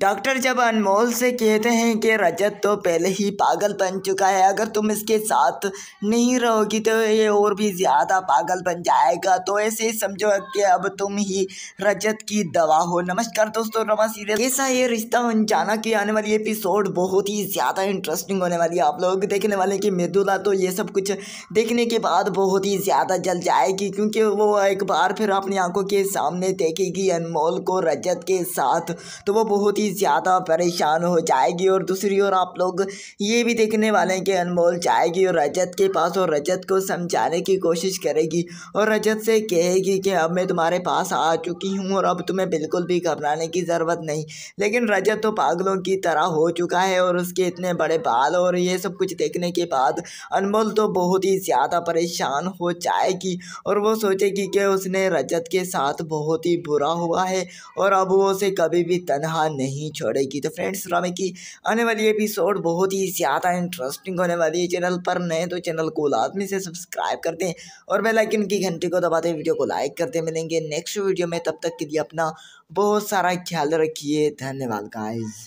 doctor जब अनमोल से कहते हैं कि रजत तो पहले ही पागल बन चुका है अगर तुम इसके साथ नहीं रहोगी तो ये और भी ज़्यादा पागल बन जाएगा तो ऐसे ही समझो कि अब तुम ही रजत की दवा हो नमस्कार दोस्तों रमा सीरियल ऐसा ये रिश्ता अनजाना की आने वाली एपिसोड बहुत ही ज़्यादा इंटरेस्टिंग होने वाली है आप लोग देखने वाले कि मृदुला तो ये सब कुछ देखने के बाद बहुत ही ज़्यादा जल जाएगी क्योंकि वो एक बार फिर अपनी आँखों के सामने देखेगी अनमोल को रजत के साथ तो वो बहुत ही ही ज़्यादा परेशान हो जाएगी और दूसरी ओर आप लोग ये भी देखने वाले हैं कि अनमोल जाएगी और रजत के पास और रजत को समझाने की कोशिश करेगी और रजत से कहेगी कि अब मैं तुम्हारे पास आ चुकी हूँ और अब तुम्हें बिल्कुल भी घबराने की ज़रूरत नहीं लेकिन रजत तो पागलों की तरह हो चुका है और उसके इतने बड़े बाल और ये सब कुछ देखने के बाद अनमोल तो बहुत ही ज़्यादा परेशान हो जाएगी और वो सोचेगी कि उसने रजत के साथ बहुत ही बुरा हुआ है और अब वो उसे कभी भी तनहा नहीं नहीं छोड़ेगी तो फ्रेंड्स ड्रामे की आने वाली एपिसोड बहुत ही ज़्यादा इंटरेस्टिंग होने वाली है चैनल पर नए तो चैनल को लाजमी से सब्सक्राइब करते हैं और बेलाइकन की घंटी को दबाते वीडियो को लाइक करते मिलेंगे नेक्स्ट वीडियो में तब तक के लिए अपना बहुत सारा ख्याल रखिए धन्यवाद गाइज़